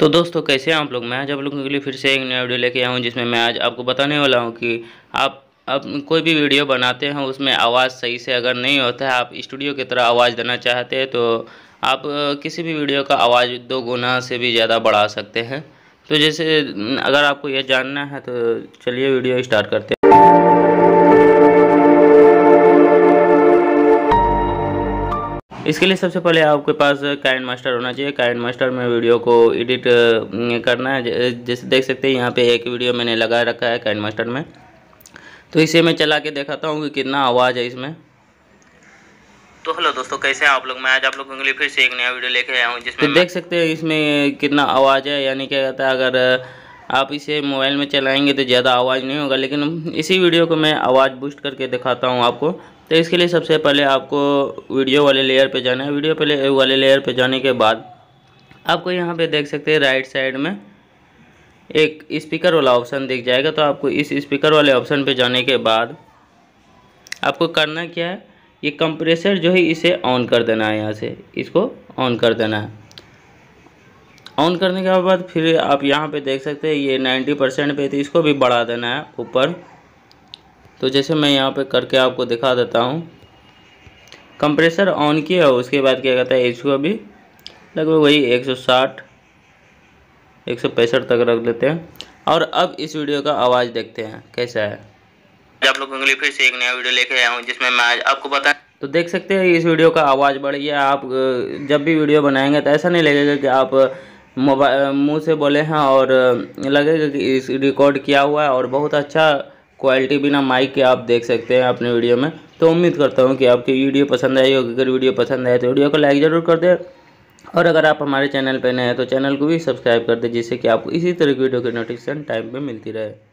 तो दोस्तों कैसे हैं आप लोग मैं आज आप लोगों के लिए फिर से एक नया वीडियो लेके आया हूँ जिसमें मैं आज आपको बताने वाला हूँ कि आप अब कोई भी वीडियो बनाते हैं उसमें आवाज़ सही से अगर नहीं होता है आप स्टूडियो की तरह आवाज़ देना चाहते हैं तो आप किसी भी वीडियो का आवाज़ दो गुना से भी ज़्यादा बढ़ा सकते हैं तो जैसे अगर आपको यह जानना है तो चलिए वीडियो स्टार्ट करते हैं इसके लिए सबसे पहले आपके पास करंट मास्टर होना चाहिए करंट मास्टर में वीडियो को एडिट करना है जैसे देख सकते हैं यहाँ पे एक वीडियो मैंने लगा रखा है कैंट मास्टर में तो इसे मैं चला के दिखाता हूँ कि कितना आवाज़ है इसमें तो हेलो दोस्तों कैसे हैं आप लोग मैं आज आप लोगों के लिए फिर से एक नया वीडियो लेके आया हूँ जिसमें तो देख सकते हैं इसमें कितना आवाज़ है यानी क्या कहता है अगर आप इसे मोबाइल में चलाएंगे तो ज़्यादा आवाज़ नहीं होगा लेकिन इसी वीडियो को मैं आवाज़ बूस्ट करके दिखाता हूँ आपको तो इसके लिए सबसे पहले आपको वीडियो वाले लेयर पे जाना है वीडियो पहले वाले लेयर पे जाने के बाद आपको यहाँ पे देख सकते हैं राइट साइड में एक स्पीकर वाला ऑप्शन दिख जाएगा तो आपको इस स्पीकर वाले ऑप्शन पे जाने के बाद आपको करना क्या है ये कंप्रेसर जो है इसे ऑन कर देना है यहाँ से इसको ऑन कर देना है ऑन करने के बाद फिर आप यहाँ पर देख सकते हैं ये नाइन्टी परसेंट पे तो इसको भी बढ़ा देना है ऊपर तो जैसे मैं यहाँ पे करके आपको दिखा देता हूँ कंप्रेसर ऑन किया और उसके बाद क्या कहता है एच को अभी लगभग वही 160 165 तक रख लेते हैं और अब इस वीडियो का आवाज़ देखते हैं कैसा है आप लोगों के लिए फिर से एक नया वीडियो लेके आया हूँ जिसमें मैं आज आपको बता तो देख सकते हैं इस वीडियो का आवाज़ बढ़ गया आप जब भी वीडियो बनाएंगे तो ऐसा नहीं लगेगा कि आप मोबाइल मुँह से बोले हैं और लगेगा कि इस रिकॉर्ड किया हुआ है और बहुत अच्छा क्वालिटी बिना माइक के आप देख सकते हैं अपने वीडियो में तो उम्मीद करता हूँ कि आपकी वीडियो पसंद आई होगी अगर वीडियो पसंद आए तो वीडियो को लाइक ज़रूर कर दें और अगर आप हमारे चैनल पर नए हैं तो चैनल को भी सब्सक्राइब कर दें जिससे कि आपको इसी तरह की वीडियो की नोटिफिकेशन टाइम पर मिलती रहे